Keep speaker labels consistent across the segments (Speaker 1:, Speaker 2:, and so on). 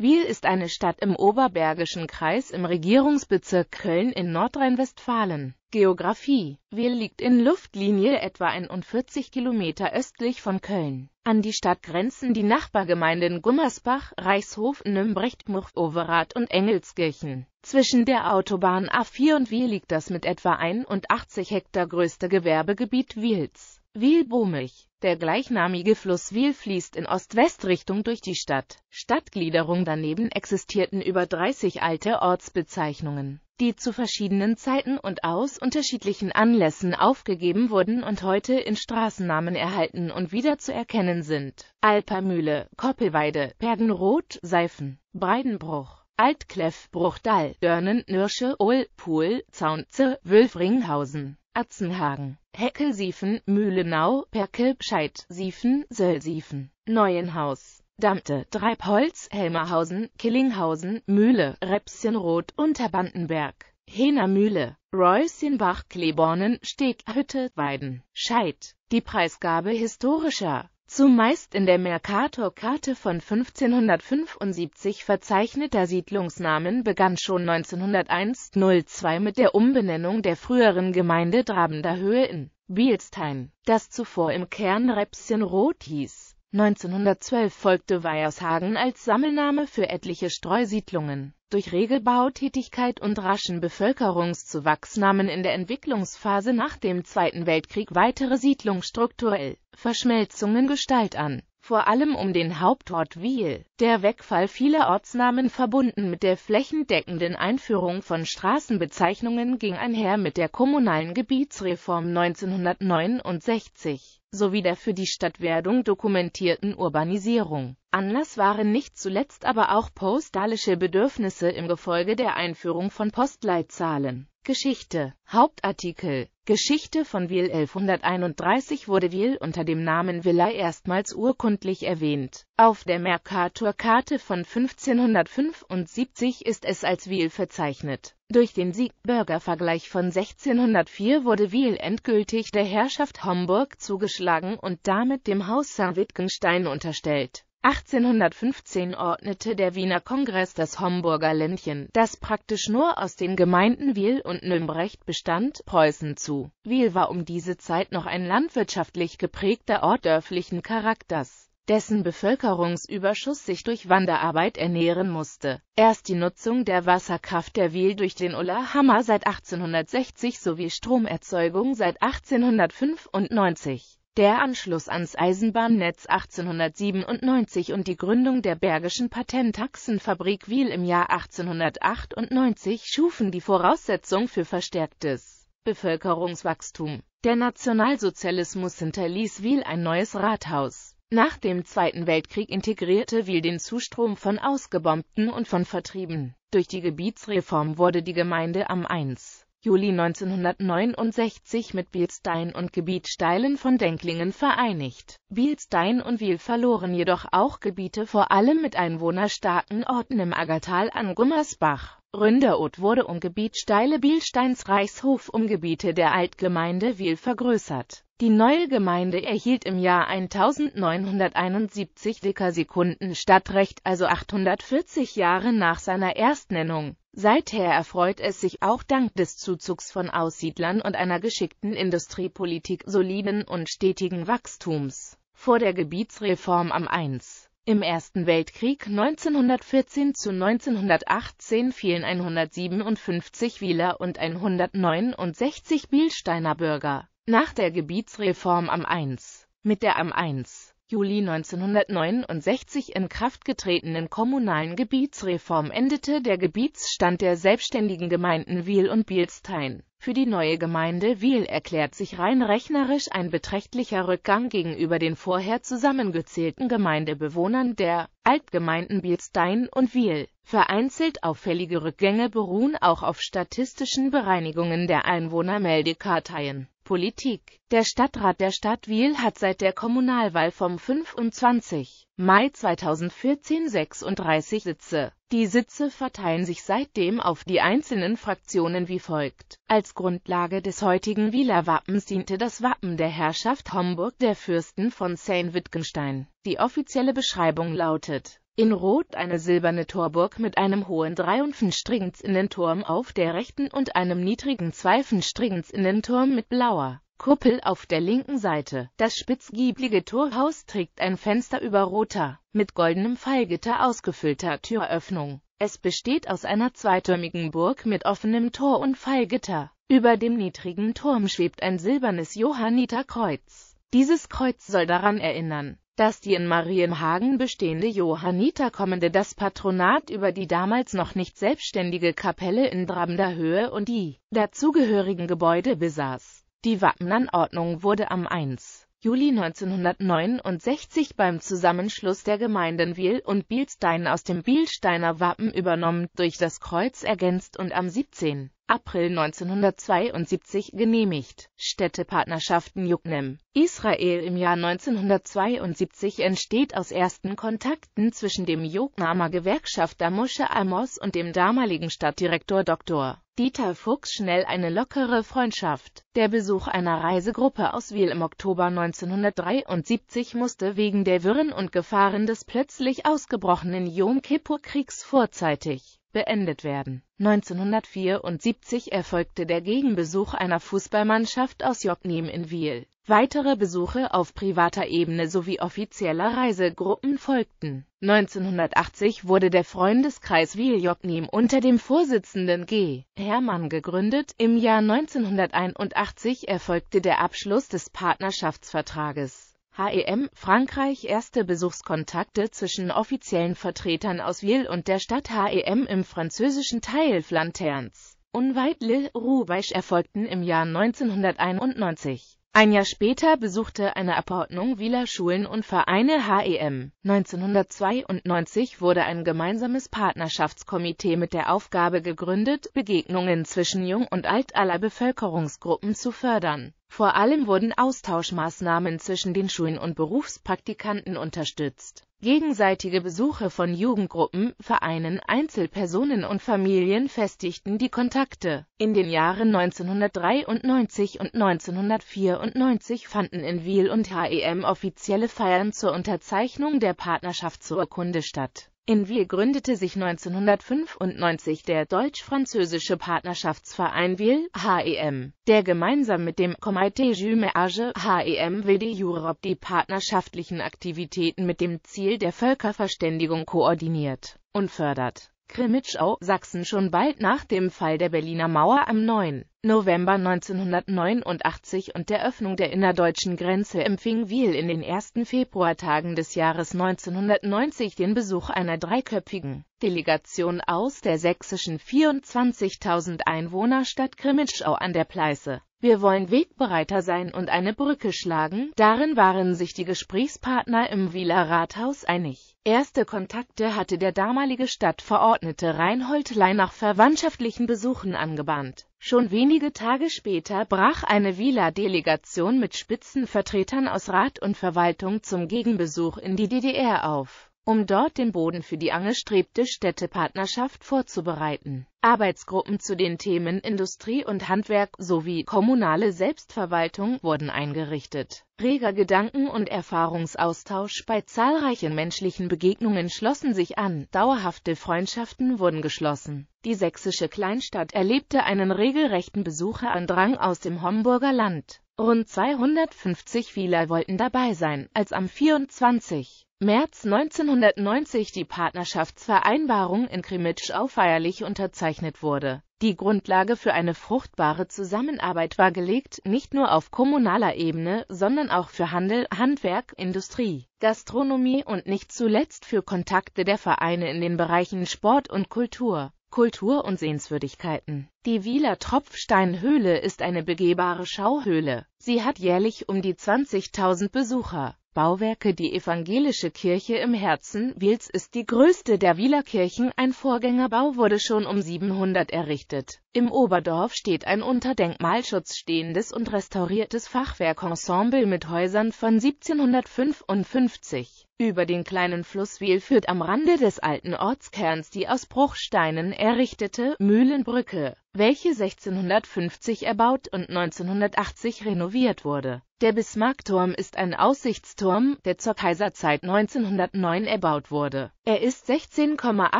Speaker 1: Wiel ist eine Stadt im Oberbergischen Kreis im Regierungsbezirk Köln in Nordrhein-Westfalen. Geografie Wiel liegt in Luftlinie etwa 41 Kilometer östlich von Köln. An die Stadt grenzen die Nachbargemeinden Gummersbach, Reichshof, Nümbrecht, Murf, Overath und Engelskirchen. Zwischen der Autobahn A4 und Wiel liegt das mit etwa 81 Hektar größte Gewerbegebiet Wiels. Wilbomich. Der gleichnamige Fluss Wil fließt in Ost-West-Richtung durch die Stadt. Stadtgliederung daneben existierten über 30 alte Ortsbezeichnungen, die zu verschiedenen Zeiten und aus unterschiedlichen Anlässen aufgegeben wurden und heute in Straßennamen erhalten und wieder zu erkennen sind. Alpermühle, Koppelweide, Perdenroth, Seifen, Breidenbruch. Altkleff, Bruchdall, Dörnen, Nürsche, Ohl, Pohl, Zaunze, Wülfringhausen. Atzenhagen, Heckelsiefen, Mühlenau, Perkelscheid, Siefen, Söllsiefen, Neuenhaus, Dammte, Treibholz, Helmerhausen, Killinghausen, Mühle, Repsenroth, Unterbandenberg, Henermühle, Reußenbach, Klebornen, Steghütte, Weiden, Scheid. Die Preisgabe historischer Zumeist in der Mercator-Karte von 1575 verzeichneter Siedlungsnamen begann schon 1901-02 mit der Umbenennung der früheren Gemeinde Drabender Höhe in Bielstein, das zuvor im Kern Repsenroth hieß 1912 folgte Weiershagen als Sammelname für etliche Streusiedlungen. Durch Regelbautätigkeit und raschen Bevölkerungszuwachs nahmen in der Entwicklungsphase nach dem Zweiten Weltkrieg weitere Siedlungsstrukturell Verschmelzungen Gestalt an vor allem um den Hauptort Wiel. Der Wegfall vieler Ortsnamen verbunden mit der flächendeckenden Einführung von Straßenbezeichnungen ging einher mit der kommunalen Gebietsreform 1969 sowie der für die Stadtwerdung dokumentierten Urbanisierung. Anlass waren nicht zuletzt aber auch postalische Bedürfnisse im Gefolge der Einführung von Postleitzahlen Geschichte Hauptartikel Geschichte von Wiel 1131 wurde Wiel unter dem Namen Villa erstmals urkundlich erwähnt. Auf der Mercator-Karte von 1575 ist es als Wiel verzeichnet. Durch den Siegbürgervergleich von 1604 wurde Wiel endgültig der Herrschaft Homburg zugeschlagen und damit dem Haus St. Wittgenstein unterstellt. 1815 ordnete der Wiener Kongress das Homburger Ländchen, das praktisch nur aus den Gemeinden Wiel und Nümbrecht bestand, Preußen zu. Wiel war um diese Zeit noch ein landwirtschaftlich geprägter Ort dörflichen Charakters, dessen Bevölkerungsüberschuss sich durch Wanderarbeit ernähren musste. Erst die Nutzung der Wasserkraft der Wiel durch den Ulla-Hammer seit 1860 sowie Stromerzeugung seit 1895 der Anschluss ans Eisenbahnnetz 1897 und die Gründung der Bergischen patent taxen Wiel im Jahr 1898 schufen die Voraussetzung für verstärktes Bevölkerungswachstum. Der Nationalsozialismus hinterließ Wiel ein neues Rathaus. Nach dem Zweiten Weltkrieg integrierte Wiel den Zustrom von Ausgebombten und von Vertrieben. Durch die Gebietsreform wurde die Gemeinde am 1. Juli 1969 mit Bielstein und Gebiet Steilen von Denklingen vereinigt. Bielstein und Wiel verloren jedoch auch Gebiete vor allem mit einwohnerstarken Orten im Aggertal an Gummersbach. Ründerod wurde um Gebiet Steile Bielsteins Reichshof um Gebiete der Altgemeinde Wiel vergrößert. Die neue Gemeinde erhielt im Jahr 1971 Sekunden Stadtrecht, also 840 Jahre nach seiner Erstnennung. Seither erfreut es sich auch dank des Zuzugs von Aussiedlern und einer geschickten Industriepolitik soliden und stetigen Wachstums. Vor der Gebietsreform am 1. Im Ersten Weltkrieg 1914 zu 1918 fielen 157 Wieler und 169 Bielsteiner Bürger. Nach der Gebietsreform am 1. Mit der am 1. Juli 1969 in Kraft getretenen kommunalen Gebietsreform endete der Gebietsstand der selbstständigen Gemeinden Wiel und Bielstein. Für die neue Gemeinde Wiel erklärt sich rein rechnerisch ein beträchtlicher Rückgang gegenüber den vorher zusammengezählten Gemeindebewohnern der Altgemeinden Bielstein und Wiel Vereinzelt auffällige Rückgänge beruhen auch auf statistischen Bereinigungen der Einwohnermeldekarteien. Politik Der Stadtrat der Stadt Wiel hat seit der Kommunalwahl vom 25. Mai 2014 36 Sitze. Die Sitze verteilen sich seitdem auf die einzelnen Fraktionen wie folgt. Als Grundlage des heutigen Wieler Wappens diente das Wappen der Herrschaft Homburg der Fürsten von Sayn-Wittgenstein. Die offizielle Beschreibung lautet in Rot eine silberne Torburg mit einem hohen 3 Fenstrigens Innenturm auf der rechten und einem niedrigen 2 Fenstrigens Innenturm mit blauer Kuppel auf der linken Seite. Das spitzgieblige Torhaus trägt ein Fenster über roter, mit goldenem Fallgitter ausgefüllter Türöffnung. Es besteht aus einer zweitürmigen Burg mit offenem Tor und Fallgitter. Über dem niedrigen Turm schwebt ein silbernes Johanniterkreuz. Dieses Kreuz soll daran erinnern, dass die in Marienhagen bestehende Johanniterkommende das Patronat über die damals noch nicht selbstständige Kapelle in Drabender Höhe und die dazugehörigen Gebäude besaß. Die Wappenanordnung wurde am 1. Juli 1969 beim Zusammenschluss der Gemeinden Wiel und Bielstein aus dem Bielsteiner Wappen übernommen, durch das Kreuz ergänzt und am 17. April 1972 genehmigt. Städtepartnerschaften Juknem. Israel Im Jahr 1972 entsteht aus ersten Kontakten zwischen dem Juknamer Gewerkschafter Moshe Amos und dem damaligen Stadtdirektor Dr. Dieter Fuchs schnell eine lockere Freundschaft. Der Besuch einer Reisegruppe aus Wiel im Oktober 1973 musste wegen der Wirren und Gefahren des plötzlich ausgebrochenen Yom Kippur-Kriegs vorzeitig beendet werden. 1974 erfolgte der Gegenbesuch einer Fußballmannschaft aus Jockniem in Wiel. Weitere Besuche auf privater Ebene sowie offizieller Reisegruppen folgten. 1980 wurde der Freundeskreis Wiel-Jocknim unter dem Vorsitzenden G. Hermann gegründet. Im Jahr 1981 erfolgte der Abschluss des Partnerschaftsvertrages HEM Frankreich erste Besuchskontakte zwischen offiziellen Vertretern aus Lille und der Stadt HEM im französischen Teil Flanterns. Unweit Lille, Roubaix erfolgten im Jahr 1991 ein Jahr später besuchte eine Abordnung Wieler Schulen und Vereine HEM. 1992 wurde ein gemeinsames Partnerschaftskomitee mit der Aufgabe gegründet, Begegnungen zwischen Jung und Alt aller Bevölkerungsgruppen zu fördern. Vor allem wurden Austauschmaßnahmen zwischen den Schulen und Berufspraktikanten unterstützt Gegenseitige Besuche von Jugendgruppen, Vereinen, Einzelpersonen und Familien festigten die Kontakte. In den Jahren 1993 und 1994 fanden in Wiel und HEM offizielle Feiern zur Unterzeichnung der Partnerschaftsurkunde statt in Wiel gründete sich 1995 der deutsch-französische Partnerschaftsverein Wiel, HEM, der gemeinsam mit dem Comité Jumeage, HEM WD Europe die partnerschaftlichen Aktivitäten mit dem Ziel der Völkerverständigung koordiniert und fördert. Krimitschau, Sachsen Schon bald nach dem Fall der Berliner Mauer am 9. November 1989 und der Öffnung der innerdeutschen Grenze empfing Wiel in den ersten Februartagen des Jahres 1990 den Besuch einer dreiköpfigen Delegation aus der sächsischen 24.000 Einwohnerstadt Stadt Krimitschau an der Pleiße. Wir wollen Wegbereiter sein und eine Brücke schlagen, darin waren sich die Gesprächspartner im Wieler Rathaus einig. Erste Kontakte hatte der damalige Stadtverordnete Reinhold Ley nach verwandtschaftlichen Besuchen angebahnt. Schon wenige Tage später brach eine wieler Delegation mit Spitzenvertretern aus Rat und Verwaltung zum Gegenbesuch in die DDR auf um dort den Boden für die angestrebte Städtepartnerschaft vorzubereiten. Arbeitsgruppen zu den Themen Industrie und Handwerk sowie kommunale Selbstverwaltung wurden eingerichtet. Reger Gedanken- und Erfahrungsaustausch bei zahlreichen menschlichen Begegnungen schlossen sich an, dauerhafte Freundschaften wurden geschlossen. Die sächsische Kleinstadt erlebte einen regelrechten Besucherandrang aus dem Homburger Land. Rund 250 Wieler wollten dabei sein, als am 24. März 1990 die Partnerschaftsvereinbarung in Krimitschau feierlich unterzeichnet wurde. Die Grundlage für eine fruchtbare Zusammenarbeit war gelegt, nicht nur auf kommunaler Ebene, sondern auch für Handel, Handwerk, Industrie, Gastronomie und nicht zuletzt für Kontakte der Vereine in den Bereichen Sport und Kultur. Kultur und Sehenswürdigkeiten. Die Wieler Tropfsteinhöhle ist eine begehbare Schauhöhle. Sie hat jährlich um die 20.000 Besucher. Bauwerke Die evangelische Kirche im Herzen Wiels ist die größte der Wieler Kirchen. Ein Vorgängerbau wurde schon um 700 errichtet. Im Oberdorf steht ein unter Denkmalschutz stehendes und restauriertes Fachwerkensemble mit Häusern von 1755. Über den kleinen Fluss Wiel führt am Rande des alten Ortskerns die aus Bruchsteinen errichtete Mühlenbrücke, welche 1650 erbaut und 1980 renoviert wurde. Der Bismarckturm ist ein Aussichtsturm, der zur Kaiserzeit 1909 erbaut wurde. Er ist 16,8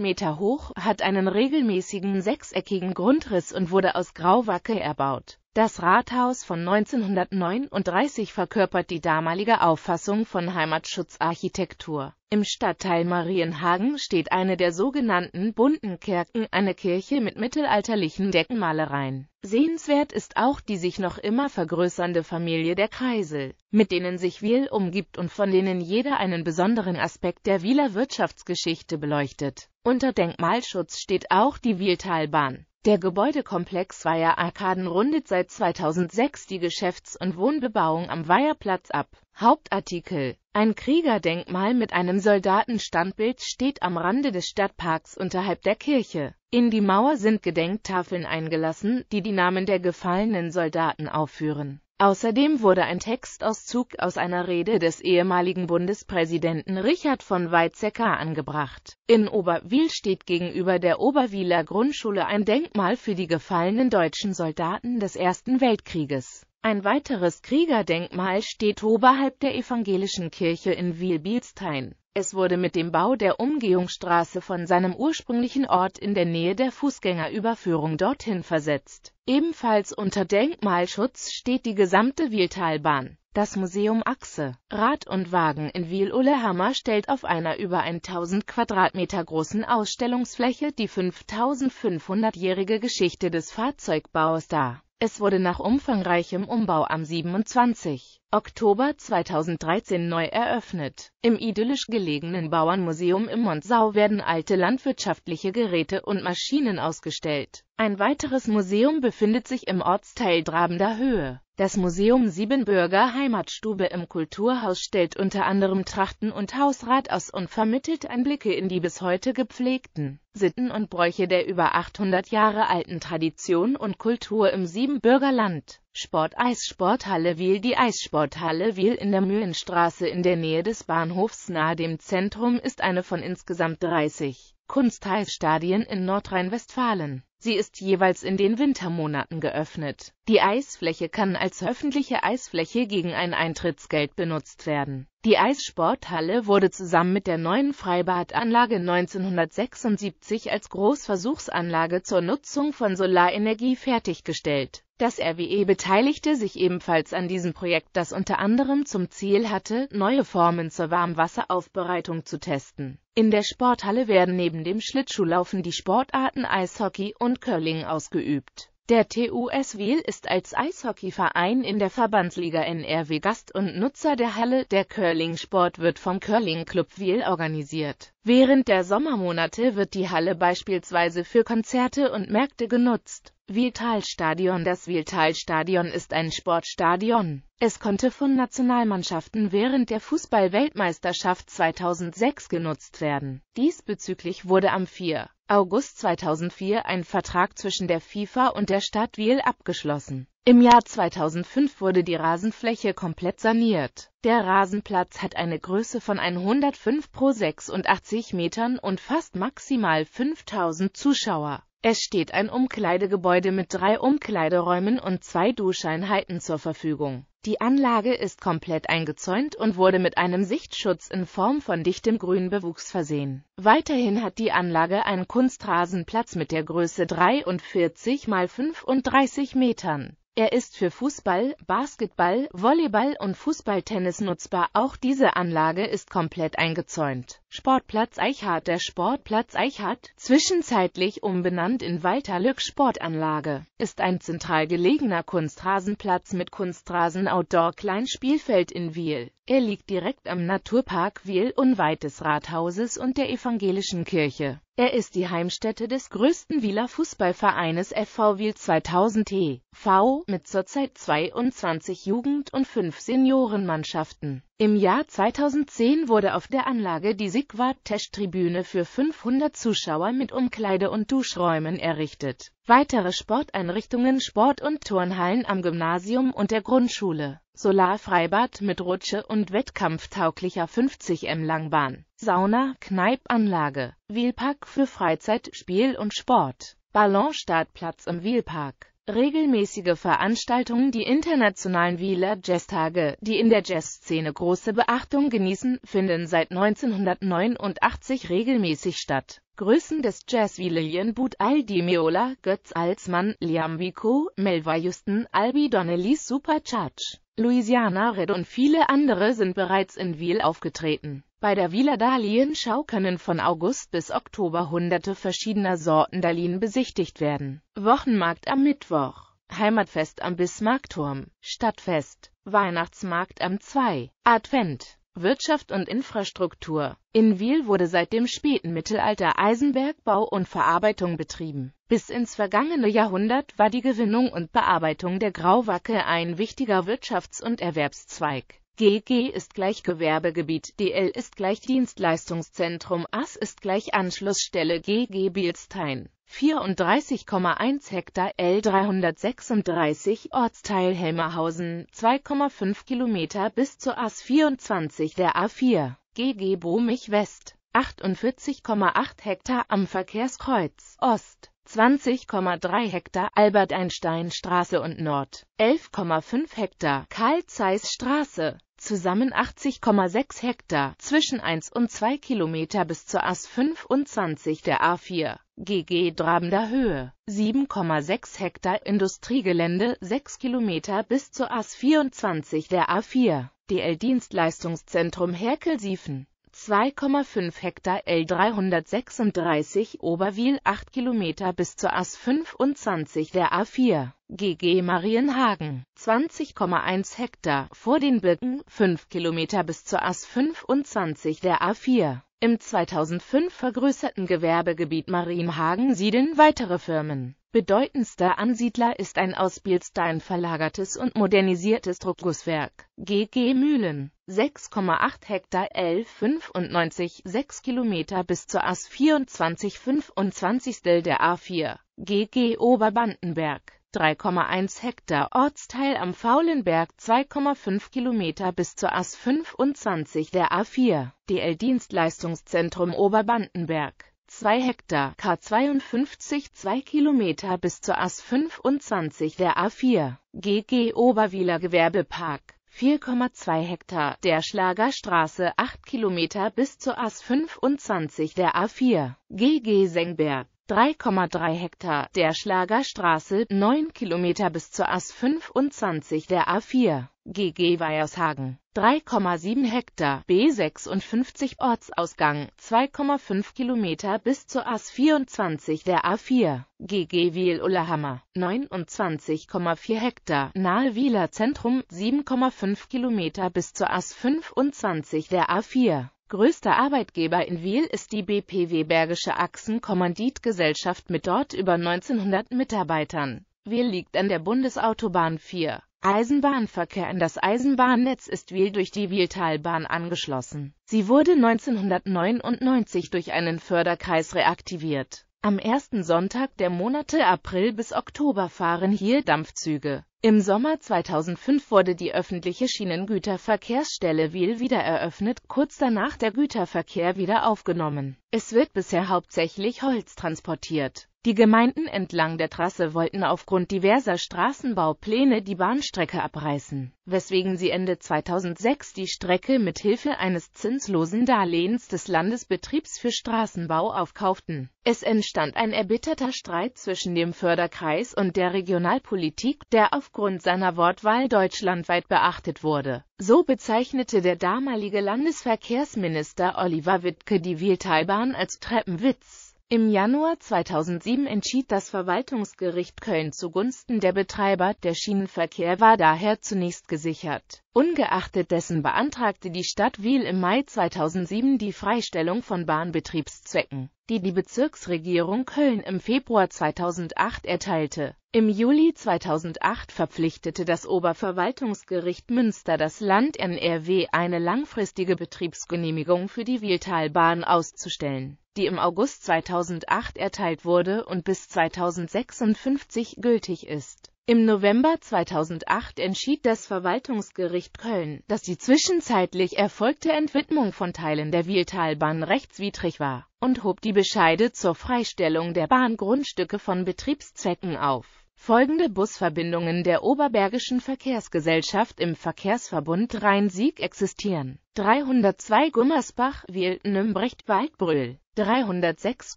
Speaker 1: Meter hoch, hat einen regelmäßigen sechseckigen Grund Grundriss und wurde aus Grauwacke erbaut. Das Rathaus von 1939 verkörpert die damalige Auffassung von Heimatschutzarchitektur. Im Stadtteil Marienhagen steht eine der sogenannten bunten Kerken, eine Kirche mit mittelalterlichen Deckenmalereien. Sehenswert ist auch die sich noch immer vergrößernde Familie der Kreisel, mit denen sich Wiel umgibt und von denen jeder einen besonderen Aspekt der Wieler Wirtschaftsgeschichte beleuchtet. Unter Denkmalschutz steht auch die Wieltalbahn der Gebäudekomplex Weiher Arkaden rundet seit 2006 die Geschäfts- und Wohnbebauung am Weiherplatz ab. Hauptartikel Ein Kriegerdenkmal mit einem Soldatenstandbild steht am Rande des Stadtparks unterhalb der Kirche. In die Mauer sind Gedenktafeln eingelassen, die die Namen der gefallenen Soldaten aufführen Außerdem wurde ein Textauszug aus einer Rede des ehemaligen Bundespräsidenten Richard von Weizsäcker angebracht. In Oberwil steht gegenüber der Oberwiler Grundschule ein Denkmal für die gefallenen deutschen Soldaten des Ersten Weltkrieges ein weiteres Kriegerdenkmal steht oberhalb der evangelischen Kirche in Wiel-Bielstein. Es wurde mit dem Bau der Umgehungsstraße von seinem ursprünglichen Ort in der Nähe der Fußgängerüberführung dorthin versetzt. Ebenfalls unter Denkmalschutz steht die gesamte Wieltalbahn. Das Museum Achse, Rad und Wagen in Wiel-Ullehammer stellt auf einer über 1000 Quadratmeter großen Ausstellungsfläche die 5500-jährige Geschichte des Fahrzeugbaus dar es wurde nach umfangreichem Umbau am 27. Oktober 2013 neu eröffnet. Im idyllisch gelegenen Bauernmuseum im Montsau werden alte landwirtschaftliche Geräte und Maschinen ausgestellt. Ein weiteres Museum befindet sich im Ortsteil Drabender Höhe. Das Museum Siebenbürger Heimatstube im Kulturhaus stellt unter anderem Trachten und Hausrat aus und vermittelt Einblicke in die bis heute gepflegten Sitten und Bräuche der über 800 Jahre alten Tradition und Kultur im Siebenbürger Land. Sport Eissporthalle Wiel Die Eissporthalle Wiel in der Mühlenstraße in der Nähe des Bahnhofs nahe dem Zentrum ist eine von insgesamt 30 Kunstheißstadien in Nordrhein-Westfalen. Sie ist jeweils in den Wintermonaten geöffnet. Die Eisfläche kann als öffentliche Eisfläche gegen ein Eintrittsgeld benutzt werden. Die Eissporthalle wurde zusammen mit der neuen Freibadanlage 1976 als Großversuchsanlage zur Nutzung von Solarenergie fertiggestellt. Das RWE beteiligte sich ebenfalls an diesem Projekt, das unter anderem zum Ziel hatte, neue Formen zur Warmwasseraufbereitung zu testen. In der Sporthalle werden neben dem Schlittschuhlaufen die Sportarten Eishockey und und Curling ausgeübt. Der TUS Wiel ist als Eishockeyverein in der Verbandsliga NRW Gast und Nutzer der Halle. Der Curling-Sport wird vom Curling Club Wiel organisiert. Während der Sommermonate wird die Halle beispielsweise für Konzerte und Märkte genutzt. Wieltalstadion Das Wieltalstadion ist ein Sportstadion. Es konnte von Nationalmannschaften während der Fußball-Weltmeisterschaft 2006 genutzt werden. Diesbezüglich wurde am 4. August 2004 ein Vertrag zwischen der FIFA und der Stadt Wiel abgeschlossen. Im Jahr 2005 wurde die Rasenfläche komplett saniert. Der Rasenplatz hat eine Größe von 105 pro 86 Metern und fast maximal 5000 Zuschauer. Es steht ein Umkleidegebäude mit drei Umkleideräumen und zwei Duscheinheiten zur Verfügung. Die Anlage ist komplett eingezäunt und wurde mit einem Sichtschutz in Form von dichtem grünen Bewuchs versehen. Weiterhin hat die Anlage einen Kunstrasenplatz mit der Größe 43 x 35 Metern. Er ist für Fußball, Basketball, Volleyball und Fußballtennis nutzbar. Auch diese Anlage ist komplett eingezäunt. Sportplatz Eichhardt Der Sportplatz Eichhardt, zwischenzeitlich umbenannt in Walter-Lück-Sportanlage, ist ein zentral gelegener Kunstrasenplatz mit Kunstrasen-Outdoor-Kleinspielfeld in Wiel. Er liegt direkt am Naturpark Wiel unweit des Rathauses und der Evangelischen Kirche. Er ist die Heimstätte des größten Wieler Fußballvereines FV Wiel 2000 e.V. mit zurzeit 22 Jugend- und 5 Seniorenmannschaften. Im Jahr 2010 wurde auf der Anlage die Sigwart-Tesch-Tribüne für 500 Zuschauer mit Umkleide- und Duschräumen errichtet. Weitere Sporteinrichtungen Sport- und Turnhallen am Gymnasium und der Grundschule, Solarfreibad mit Rutsche und wettkampftauglicher 50 m Langbahn. Sauna, Kneipanlage, Wielpark für Freizeit, Spiel und Sport, Ballonstartplatz im Wielpark. Regelmäßige Veranstaltungen Die internationalen Wieler Jazztage, die in der Jazzszene große Beachtung genießen, finden seit 1989 regelmäßig statt. Größen des Jazz wie Lillian But Aldi Meola, Götz Alsmann, Liam Vico, Melva Justen, Albi Donnelly Supercharge. Louisiana Red und viele andere sind bereits in Wiel aufgetreten. Bei der Wieler Dahlienschau können von August bis Oktober hunderte verschiedener Sorten Dahlien besichtigt werden. Wochenmarkt am Mittwoch, Heimatfest am Bismarckturm, Stadtfest, Weihnachtsmarkt am 2. Advent. Wirtschaft und Infrastruktur. In Wiel wurde seit dem späten Mittelalter Eisenbergbau und Verarbeitung betrieben. Bis ins vergangene Jahrhundert war die Gewinnung und Bearbeitung der Grauwacke ein wichtiger Wirtschafts- und Erwerbszweig GG ist gleich Gewerbegebiet, DL ist gleich Dienstleistungszentrum, AS ist gleich Anschlussstelle GG Bielstein. 34,1 Hektar L336 Ortsteil Helmerhausen, 2,5 Kilometer bis zur AS 24 der A4, GG Brumich West, 48,8 Hektar am Verkehrskreuz Ost. 20,3 Hektar Albert-Einstein-Straße und Nord, 11,5 Hektar Karl-Zeiss-Straße, zusammen 80,6 Hektar, zwischen 1 und 2 Kilometer bis zur AS 25 der A4. GG Drabender Höhe, 7,6 Hektar Industriegelände, 6 Kilometer bis zur AS 24 der A4. DL Dienstleistungszentrum Herkelsiefen, 2,5 Hektar L336 Oberwil 8 Kilometer bis zur AS 25 der A4. GG Marienhagen, 20,1 Hektar, vor den Birken, 5 Kilometer bis zur AS 25 der A4. Im 2005 vergrößerten Gewerbegebiet Marienhagen siedeln weitere Firmen. Bedeutendster Ansiedler ist ein aus Bielstein verlagertes und modernisiertes Druckgusswerk, GG Mühlen, 6,8 Hektar L95, 6 Kilometer bis zur AS 24, 25 der A4, GG Oberbandenberg. 3,1 Hektar, Ortsteil am Faulenberg 2,5 Kilometer bis zur AS 25 der A4, DL-Dienstleistungszentrum Oberbandenberg. 2 Hektar, K52 2 Kilometer bis zur AS 25 der A4, GG Oberwieler Gewerbepark. 4,2 Hektar, der Schlagerstraße 8 Kilometer bis zur AS 25 der A4, GG Sengberg. 3,3 Hektar, der Schlagerstraße 9 Kilometer bis zur AS 25 der A4. GG Weiershagen 3,7 Hektar B56 Ortsausgang 2,5 Kilometer bis zur AS 24 der A4 GG Wiel ullerhammer 29,4 Hektar Nahe Wieler Zentrum 7,5 Kilometer bis zur AS 25 der A4 Größter Arbeitgeber in Wiel ist die BPW Bergische Achsen Kommanditgesellschaft mit dort über 1900 Mitarbeitern. Wiel liegt an der Bundesautobahn 4. Eisenbahnverkehr in das Eisenbahnnetz ist Wiel durch die Wieltalbahn angeschlossen. Sie wurde 1999 durch einen Förderkreis reaktiviert. Am ersten Sonntag der Monate April bis Oktober fahren hier Dampfzüge. Im Sommer 2005 wurde die öffentliche Schienengüterverkehrsstelle Wiel wieder eröffnet, kurz danach der Güterverkehr wieder aufgenommen. Es wird bisher hauptsächlich Holz transportiert. Die Gemeinden entlang der Trasse wollten aufgrund diverser Straßenbaupläne die Bahnstrecke abreißen, weswegen sie Ende 2006 die Strecke mit Hilfe eines zinslosen Darlehens des Landesbetriebs für Straßenbau aufkauften. Es entstand ein erbitterter Streit zwischen dem Förderkreis und der Regionalpolitik, der aufgrund seiner Wortwahl deutschlandweit beachtet wurde. So bezeichnete der damalige Landesverkehrsminister Oliver Wittke die Wildtalbahn als Treppenwitz. Im Januar 2007 entschied das Verwaltungsgericht Köln zugunsten der Betreiber, der Schienenverkehr war daher zunächst gesichert. Ungeachtet dessen beantragte die Stadt Wiel im Mai 2007 die Freistellung von Bahnbetriebszwecken, die die Bezirksregierung Köln im Februar 2008 erteilte im Juli 2008 verpflichtete das Oberverwaltungsgericht Münster das Land NRW, eine langfristige Betriebsgenehmigung für die Wieltalbahn auszustellen, die im August 2008 erteilt wurde und bis 2056 gültig ist. Im November 2008 entschied das Verwaltungsgericht Köln, dass die zwischenzeitlich erfolgte Entwidmung von Teilen der Wieltalbahn rechtswidrig war und hob die Bescheide zur Freistellung der Bahngrundstücke von Betriebszwecken auf. Folgende Busverbindungen der Oberbergischen Verkehrsgesellschaft im Verkehrsverbund Rhein-Sieg existieren. 302 Gummersbach, Wielten, nümbrecht Waldbröl. 306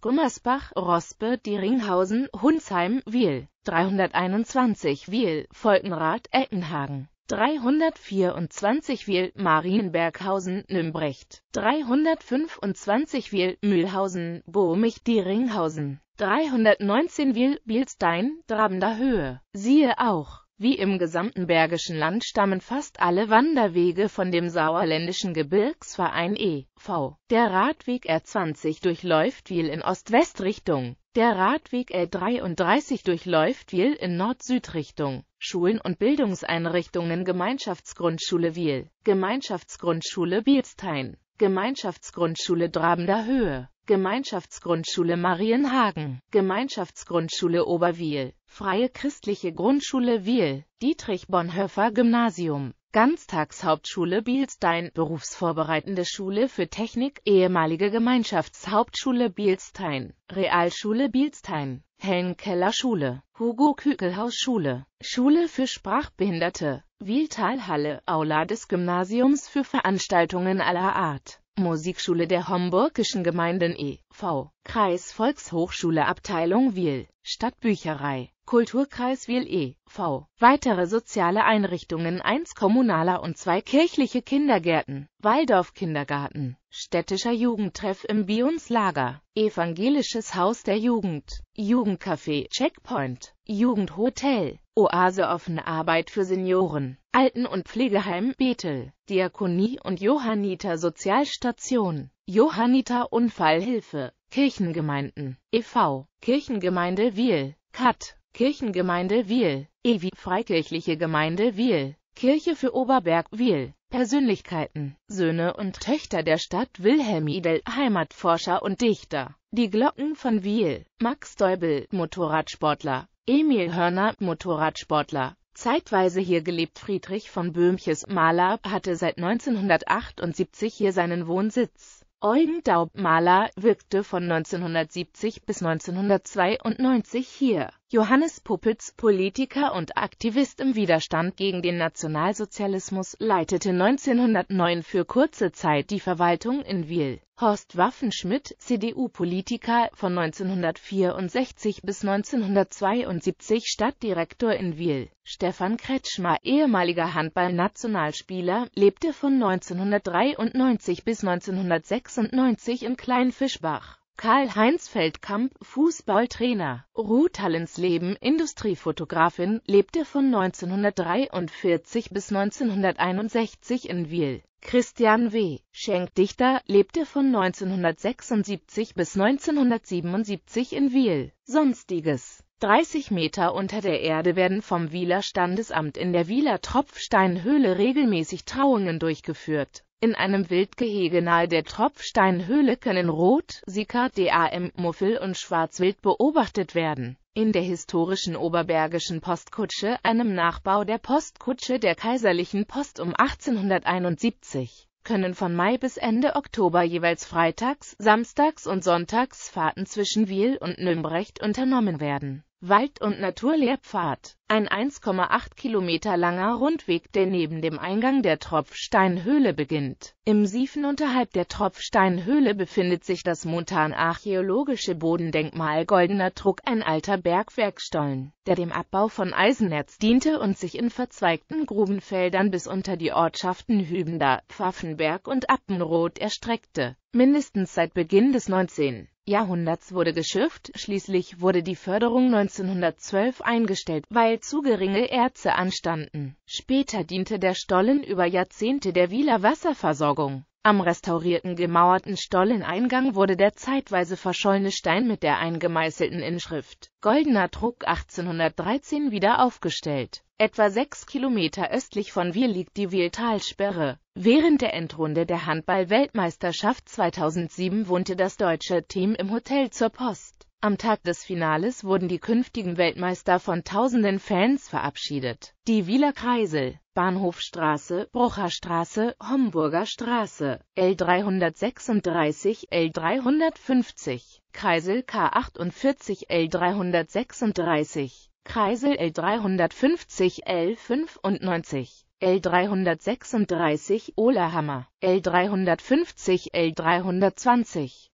Speaker 1: Gummersbach, Rospe, Dieringhausen, Hunsheim, Wiel. 321 Wiel, Volkenrad, Eckenhagen. 324 Wiel Marienberghausen Nümbrecht, 325 Wiel Mühlhausen Bohmich, Dieringhausen, 319 Wiel Bielstein Drabender Höhe. Siehe auch wie im gesamten Bergischen Land stammen fast alle Wanderwege von dem Sauerländischen Gebirgsverein e.V. Der Radweg R20 durchläuft Wiel in Ost-West-Richtung. Der Radweg R33 durchläuft Wiel in Nord-Süd-Richtung. Schulen und Bildungseinrichtungen Gemeinschaftsgrundschule Wiel, Gemeinschaftsgrundschule Bielstein, Gemeinschaftsgrundschule Drabender Höhe, Gemeinschaftsgrundschule Marienhagen, Gemeinschaftsgrundschule Oberwiel, Freie Christliche Grundschule Wiel, Dietrich Bonhoeffer Gymnasium, Ganztagshauptschule Bielstein, Berufsvorbereitende Schule für Technik, ehemalige Gemeinschaftshauptschule Bielstein, Realschule Bielstein, keller schule hugo Hugo-Kükelhaus-Schule, Schule für Sprachbehinderte, Wieltalhalle, Aula des Gymnasiums für Veranstaltungen aller Art. Musikschule der Homburgischen Gemeinden e.V., Kreis Volkshochschule Abteilung Wiel, Stadtbücherei, Kulturkreis Wiel e.V. Weitere soziale Einrichtungen 1 kommunaler und 2 kirchliche Kindergärten, Waldorf Kindergarten, städtischer Jugendtreff im Bionslager, evangelisches Haus der Jugend, Jugendcafé, Checkpoint, Jugendhotel, Oase offene Arbeit für Senioren, Alten- und Pflegeheim Bethel, Diakonie und Johanniter Sozialstation, Johanniter Unfallhilfe, Kirchengemeinden, e.V., Kirchengemeinde Wiel, Kat. Kirchengemeinde Wiel, EWI, Freikirchliche Gemeinde Wiel, Kirche für Oberberg Wiel, Persönlichkeiten, Söhne und Töchter der Stadt Wilhelm Idel, Heimatforscher und Dichter, die Glocken von Wiel, Max Deubel, Motorradsportler, Emil Hörner, Motorradsportler, Zeitweise hier gelebt Friedrich von Böhmches Maler hatte seit 1978 hier seinen Wohnsitz. Eugen Daub Maler wirkte von 1970 bis 1992 hier. Johannes Puppitz, Politiker und Aktivist im Widerstand gegen den Nationalsozialismus, leitete 1909 für kurze Zeit die Verwaltung in Wiel. Horst Waffenschmidt, CDU-Politiker von 1964 bis 1972 Stadtdirektor in Wiel. Stefan Kretschmer, ehemaliger Handball-Nationalspieler, lebte von 1993 bis 1996 in Kleinfischbach. Karl-Heinz Feldkamp, Fußballtrainer, Ruth Hallensleben, Industriefotografin, lebte von 1943 bis 1961 in Wiel. Christian W. Schenk, Dichter, lebte von 1976 bis 1977 in Wiel. Sonstiges 30 Meter unter der Erde werden vom Wieler Standesamt in der Wieler Tropfsteinhöhle regelmäßig Trauungen durchgeführt in einem Wildgehege nahe der Tropfsteinhöhle können Rot, Sika, DAM, Muffel und Schwarzwild beobachtet werden. In der historischen Oberbergischen Postkutsche, einem Nachbau der Postkutsche der Kaiserlichen Post um 1871, können von Mai bis Ende Oktober jeweils freitags, samstags und sonntags Fahrten zwischen Wiel und Nümbrecht unternommen werden Wald- und Naturlehrpfad, ein 1,8 Kilometer langer Rundweg, der neben dem Eingang der Tropfsteinhöhle beginnt. Im Siefen unterhalb der Tropfsteinhöhle befindet sich das montanarchäologische Bodendenkmal Goldener Druck, ein alter Bergwerkstollen, der dem Abbau von Eisenerz diente und sich in verzweigten Grubenfeldern bis unter die Ortschaften Hübender, Pfaffenberg und Appenroth erstreckte. Mindestens seit Beginn des 19. Jahrhunderts wurde geschürft, schließlich wurde die Förderung 1912 eingestellt, weil zu geringe Erze anstanden. Später diente der Stollen über Jahrzehnte der Wieler Wasserversorgung am restaurierten gemauerten Stolleneingang wurde der zeitweise verschollene Stein mit der eingemeißelten Inschrift Goldener Druck 1813 wieder aufgestellt. Etwa sechs Kilometer östlich von Wir liegt die Wieltalsperre. Während der Endrunde der Handball-Weltmeisterschaft 2007 wohnte das deutsche Team im Hotel zur Post. Am Tag des Finales wurden die künftigen Weltmeister von tausenden Fans verabschiedet. Die Wieler Kreisel Bahnhofstraße, Brucherstraße, Homburger Straße, L336, L350, Kreisel K48, L336, Kreisel L350, L95, L336, Olahammer, L350, L320,